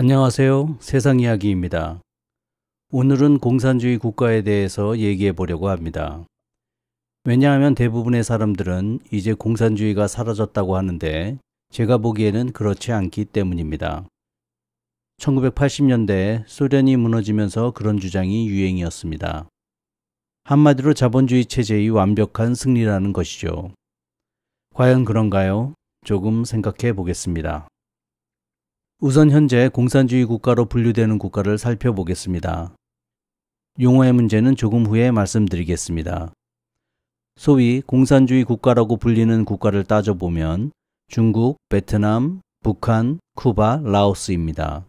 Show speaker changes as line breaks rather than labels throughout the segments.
안녕하세요. 세상 이야기입니다. 오늘은 공산주의 국가에 대해서 얘기해 보려고 합니다. 왜냐하면 대부분의 사람들은 이제 공산주의가 사라졌다고 하는데 제가 보기에는 그렇지 않기 때문입니다. 1980년대 소련이 무너지면서 그런 주장이 유행이었습니다. 한마디로 자본주의 체제의 완벽한 승리라는 것이죠. 과연 그런가요? 조금 생각해 보겠습니다. 우선 현재 공산주의 국가로 분류되는 국가를 살펴보겠습니다. 용어의 문제는 조금 후에 말씀드리겠습니다. 소위 공산주의 국가라고 불리는 국가를 따져보면 중국, 베트남, 북한, 쿠바, 라오스입니다.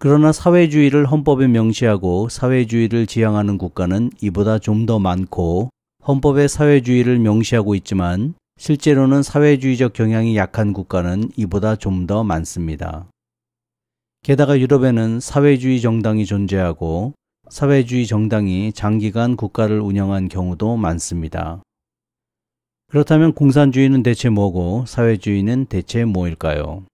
그러나 사회주의를 헌법에 명시하고 사회주의를 지향하는 국가는 이보다 좀 더 많고 헌법에 사회주의를 명시하고 있지만 실제로는 사회주의적 경향이 약한 국가는 이보다 좀 더 많습니다. 게다가 유럽에는 사회주의 정당이 존재하고 사회주의 정당이 장기간 국가를 운영한 경우도 많습니다. 그렇다면 공산주의는 대체 뭐고 사회주의는 대체 뭐일까요?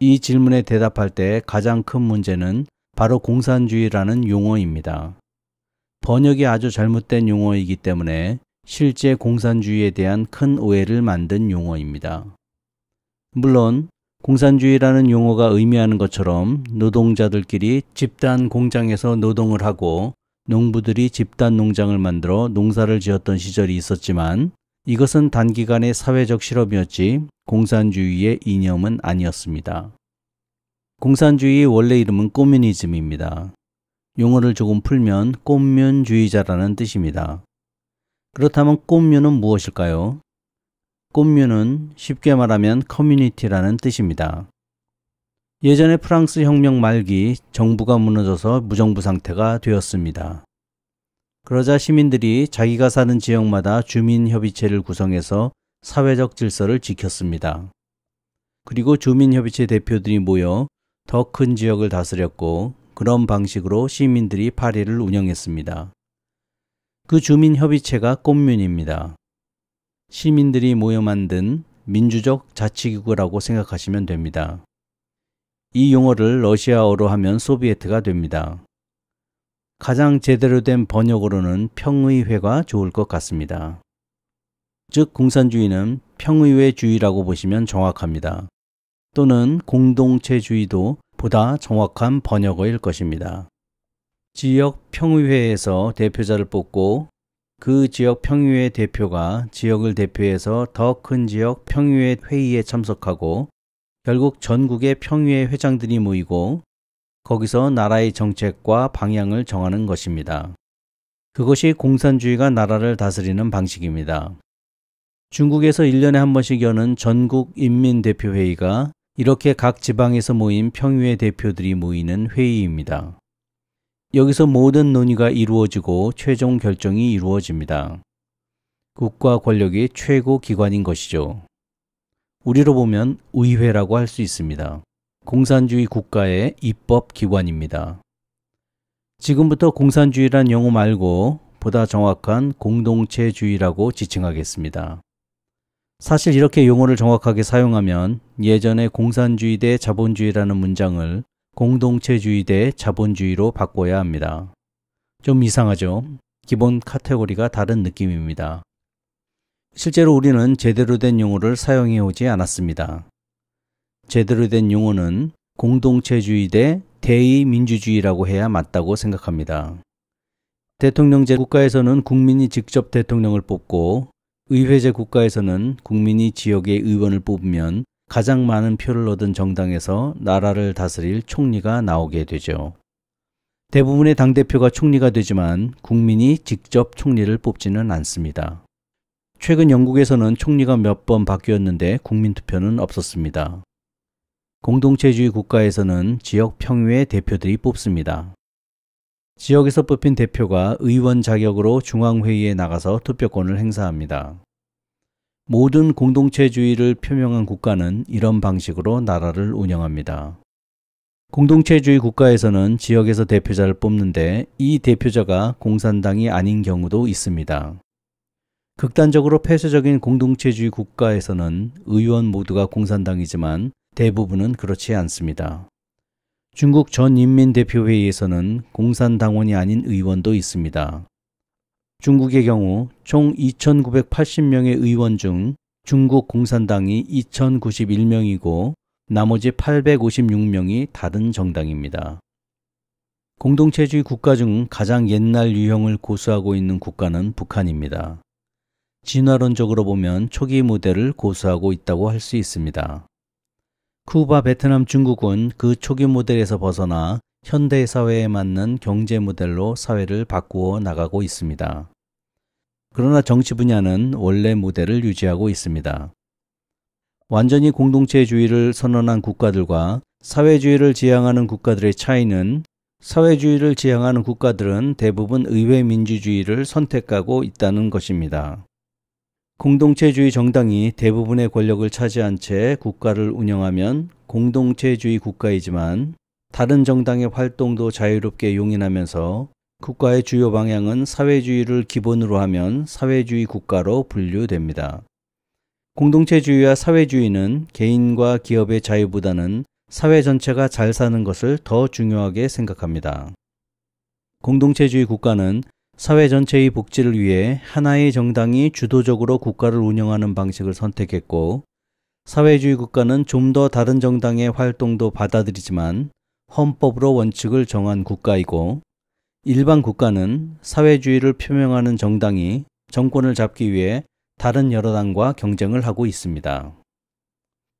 이 질문에 대답할 때 가장 큰 문제는 바로 공산주의라는 용어입니다. 번역이 아주 잘못된 용어이기 때문에 실제 공산주의에 대한 큰 오해를 만든 용어입니다. 물론 공산주의라는 용어가 의미하는 것처럼 노동자들끼리 집단 공장에서 노동을 하고 농부들이 집단 농장을 만들어 농사를 지었던 시절이 있었지만 이것은 단기간의 사회적 실험이었지 공산주의의 이념은 아니었습니다. 공산주의의 원래 이름은 꼬뮤니즘입니다. 용어를 조금 풀면 꼬면주의자라는 뜻입니다. 그렇다면 꽃뮤는 무엇일까요? 꽃뮤는 쉽게 말하면 커뮤니티라는 뜻입니다. 예전에 프랑스 혁명 말기 정부가 무너져서 무정부 상태가 되었습니다. 그러자 시민들이 자기가 사는 지역마다 주민협의체를 구성해서 사회적 질서를 지켰습니다. 그리고 주민협의체 대표들이 모여 더 큰 지역을 다스렸고 그런 방식으로 시민들이 파리를 운영했습니다. 그 주민협의체가 꽃면입니다. 시민들이 모여 만든 민주적 자치기구라고 생각하시면 됩니다. 이 용어를 러시아어로 하면 소비에트가 됩니다. 가장 제대로 된 번역으로는 평의회가 좋을 것 같습니다. 즉 공산주의는 평의회주의라고 보시면 정확합니다. 또는 공동체주의도 보다 정확한 번역어일 것입니다. 지역 평의회에서 대표자를 뽑고 그 지역 평의회 대표가 지역을 대표해서 더 큰 지역 평의회 회의에 참석하고 결국 전국의 평의회 회장들이 모이고 거기서 나라의 정책과 방향을 정하는 것입니다. 그것이 공산주의가 나라를 다스리는 방식입니다. 중국에서 1년에 한 번씩 여는 전국인민대표회의가 이렇게 각 지방에서 모인 평의회 대표들이 모이는 회의입니다. 여기서 모든 논의가 이루어지고 최종 결정이 이루어집니다. 국가 권력이 최고 기관인 것이죠. 우리로 보면 의회라고 할 수 있습니다. 공산주의 국가의 입법 기관입니다. 지금부터 공산주의란 용어 말고 보다 정확한 공동체주의라고 지칭하겠습니다. 사실 이렇게 용어를 정확하게 사용하면 예전에 공산주의 대 자본주의라는 문장을 공동체주의 대 자본주의로 바꿔야 합니다. 좀 이상하죠? 기본 카테고리가 다른 느낌입니다. 실제로 우리는 제대로 된 용어를 사용해 오지 않았습니다. 제대로 된 용어는 공동체주의 대 대의민주주의라고 해야 맞다고 생각합니다. 대통령제 국가에서는 국민이 직접 대통령을 뽑고 의회제 국가에서는 국민이 지역의 의원을 뽑으면 가장 많은 표를 얻은 정당에서 나라를 다스릴 총리가 나오게 되죠. 대부분의 당대표가 총리가 되지만 국민이 직접 총리를 뽑지는 않습니다. 최근 영국에서는 총리가 몇 번 바뀌었는데 국민투표는 없었습니다. 공동체주의 국가에서는 지역 평의회 대표들이 뽑습니다. 지역에서 뽑힌 대표가 의원 자격으로 중앙회의에 나가서 투표권을 행사합니다. 모든 공동체주의를 표명한 국가는 이런 방식으로 나라를 운영합니다. 공동체주의 국가에서는 지역에서 대표자를 뽑는데 이 대표자가 공산당이 아닌 경우도 있습니다. 극단적으로 폐쇄적인 공동체주의 국가에서는 의원 모두가 공산당이지만 대부분은 그렇지 않습니다. 중국 전인민대표회의에서는 공산당원이 아닌 의원도 있습니다. 중국의 경우 총 2,980명의 의원 중 중국 공산당이 2,091명이고 나머지 856명이 다른 정당입니다. 공동체주의 국가 중 가장 옛날 유형을 고수하고 있는 국가는 북한입니다. 진화론적으로 보면 초기 모델을 고수하고 있다고 할 수 있습니다. 쿠바, 베트남, 중국은 그 초기 모델에서 벗어나 현대 사회에 맞는 경제 모델로 사회를 바꾸어 나가고 있습니다. 그러나 정치 분야는 원래 모델을 유지하고 있습니다. 완전히 공동체주의를 선언한 국가들과 사회주의를 지향하는 국가들의 차이는 사회주의를 지향하는 국가들은 대부분 의회 민주주의를 선택하고 있다는 것입니다. 공동체주의 정당이 대부분의 권력을 차지한 채 국가를 운영하면 공동체주의 국가이지만 다른 정당의 활동도 자유롭게 용인하면서 국가의 주요 방향은 사회주의를 기본으로 하면 사회주의 국가로 분류됩니다. 공동체주의와 사회주의는 개인과 기업의 자유보다는 사회 전체가 잘 사는 것을 더 중요하게 생각합니다. 공동체주의 국가는 사회 전체의 복지를 위해 하나의 정당이 주도적으로 국가를 운영하는 방식을 선택했고, 사회주의 국가는 좀 더 다른 정당의 활동도 받아들이지만 헌법으로 원칙을 정한 국가이고 일반 국가는 사회주의를 표명하는 정당이 정권을 잡기 위해 다른 여러 당과 경쟁을 하고 있습니다.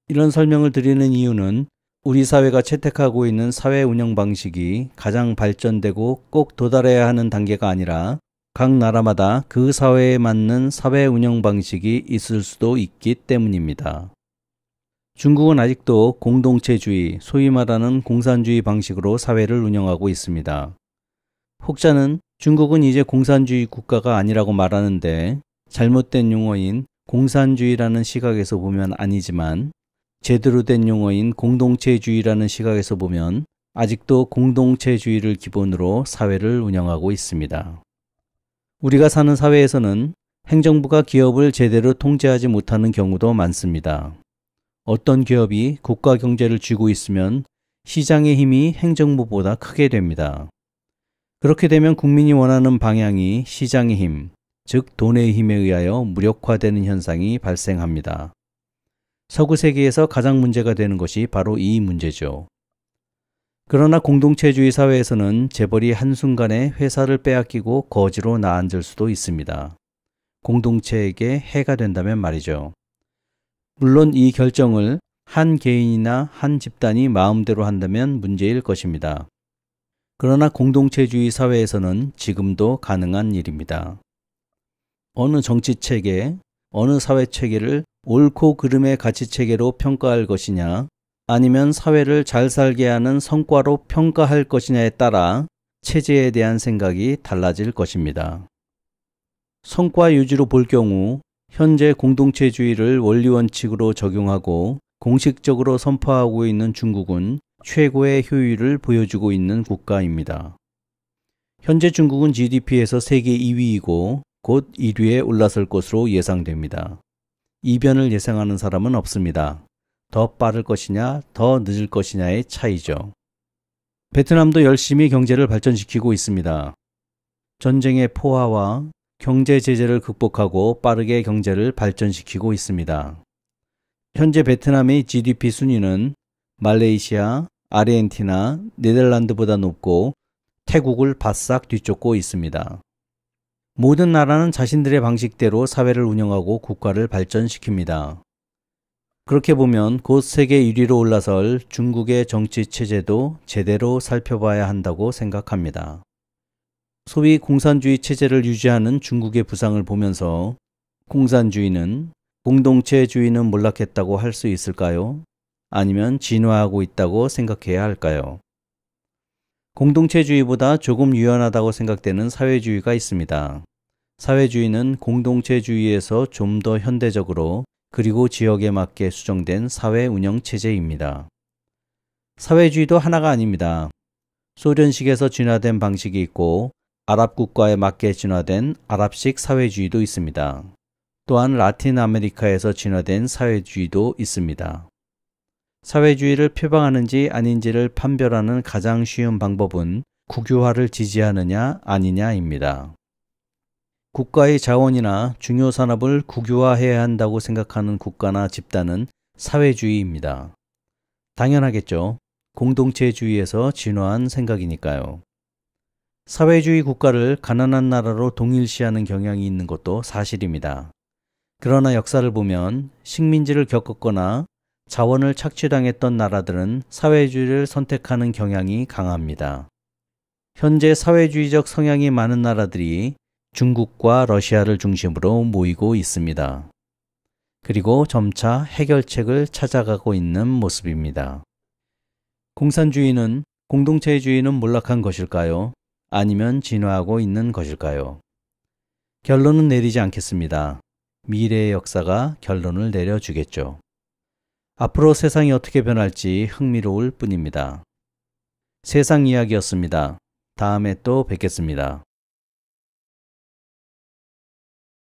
이런 설명을 드리는 이유는 우리 사회가 채택하고 있는 사회 운영 방식이 가장 발전되고 꼭 도달해야 하는 단계가 아니라 각 나라마다 그 사회에 맞는 사회 운영 방식이 있을 수도 있기 때문입니다. 중국은 아직도 공동체주의, 소위 말하는 공산주의 방식으로 사회를 운영하고 있습니다. 혹자는 중국은 이제 공산주의 국가가 아니라고 말하는데 잘못된 용어인 공산주의라는 시각에서 보면 아니지만 제대로 된 용어인 공동체주의라는 시각에서 보면 아직도 공동체주의를 기본으로 사회를 운영하고 있습니다. 우리가 사는 사회에서는 행정부가 기업을 제대로 통제하지 못하는 경우도 많습니다. 어떤 기업이 국가 경제를 쥐고 있으면 시장의 힘이 행정부보다 크게 됩니다. 그렇게 되면 국민이 원하는 방향이 시장의 힘, 즉 돈의 힘에 의하여 무력화되는 현상이 발생합니다. 서구 세계에서 가장 문제가 되는 것이 바로 이 문제죠. 그러나 공동체주의 사회에서는 재벌이 한순간에 회사를 빼앗기고 거지로 나앉을 수도 있습니다. 공동체에게 해가 된다면 말이죠. 물론 이 결정을 한 개인이나 한 집단이 마음대로 한다면 문제일 것입니다. 그러나 공동체주의 사회에서는 지금도 가능한 일입니다. 어느 정치 체계, 어느 사회 체계를 옳고 그름의 가치 체계로 평가할 것이냐, 아니면 사회를 잘 살게 하는 성과로 평가할 것이냐에 따라 체제에 대한 생각이 달라질 것입니다. 성과 유지로 볼 경우 현재 공동체주의를 원리원칙으로 적용하고 공식적으로 선포하고 있는 중국은 최고의 효율을 보여주고 있는 국가입니다. 현재 중국은 GDP에서 세계 2위이고 곧 1위에 올라설 것으로 예상됩니다. 이변을 예상하는 사람은 없습니다. 더 빠를 것이냐, 더 늦을 것이냐의 차이죠. 베트남도 열심히 경제를 발전시키고 있습니다. 전쟁의 포화와 경제 제재를 극복하고 빠르게 경제를 발전시키고 있습니다. 현재 베트남의 GDP 순위는 말레이시아, 아르헨티나, 네덜란드보다 높고 태국을 바싹 뒤쫓고 있습니다. 모든 나라는 자신들의 방식대로 사회를 운영하고 국가를 발전시킵니다. 그렇게 보면 곧 세계 1위로 올라설 중국의 정치 체제도 제대로 살펴봐야 한다고 생각합니다. 소위 공산주의 체제를 유지하는 중국의 부상을 보면서 공산주의는 공동체주의는 몰락했다고 할 수 있을까요? 아니면 진화하고 있다고 생각해야 할까요? 공동체주의보다 조금 유연하다고 생각되는 사회주의가 있습니다. 사회주의는 공동체주의에서 좀 더 현대적으로 그리고 지역에 맞게 수정된 사회 운영 체제입니다. 사회주의도 하나가 아닙니다. 소련식에서 진화된 방식이 있고 아랍 국가에 맞게 진화된 아랍식 사회주의도 있습니다. 또한 라틴 아메리카에서 진화된 사회주의도 있습니다. 사회주의를 표방하는지 아닌지를 판별하는 가장 쉬운 방법은 국유화를 지지하느냐 아니냐입니다. 국가의 자원이나 중요 산업을 국유화해야 한다고 생각하는 국가나 집단은 사회주의입니다. 당연하겠죠. 공동체주의에서 진화한 생각이니까요. 사회주의 국가를 가난한 나라로 동일시하는 경향이 있는 것도 사실입니다. 그러나 역사를 보면 식민지를 겪었거나 자원을 착취당했던 나라들은 사회주의를 선택하는 경향이 강합니다. 현재 사회주의적 성향이 많은 나라들이 중국과 러시아를 중심으로 모이고 있습니다. 그리고 점차 해결책을 찾아가고 있는 모습입니다. 공산주의는 공동체주의는 몰락한 것일까요? 아니면 진화하고 있는 것일까요? 결론은 내리지 않겠습니다. 미래의 역사가 결론을 내려주겠죠. 앞으로 세상이 어떻게 변할지 흥미로울 뿐입니다. 세상 이야기였습니다. 다음에 또 뵙겠습니다.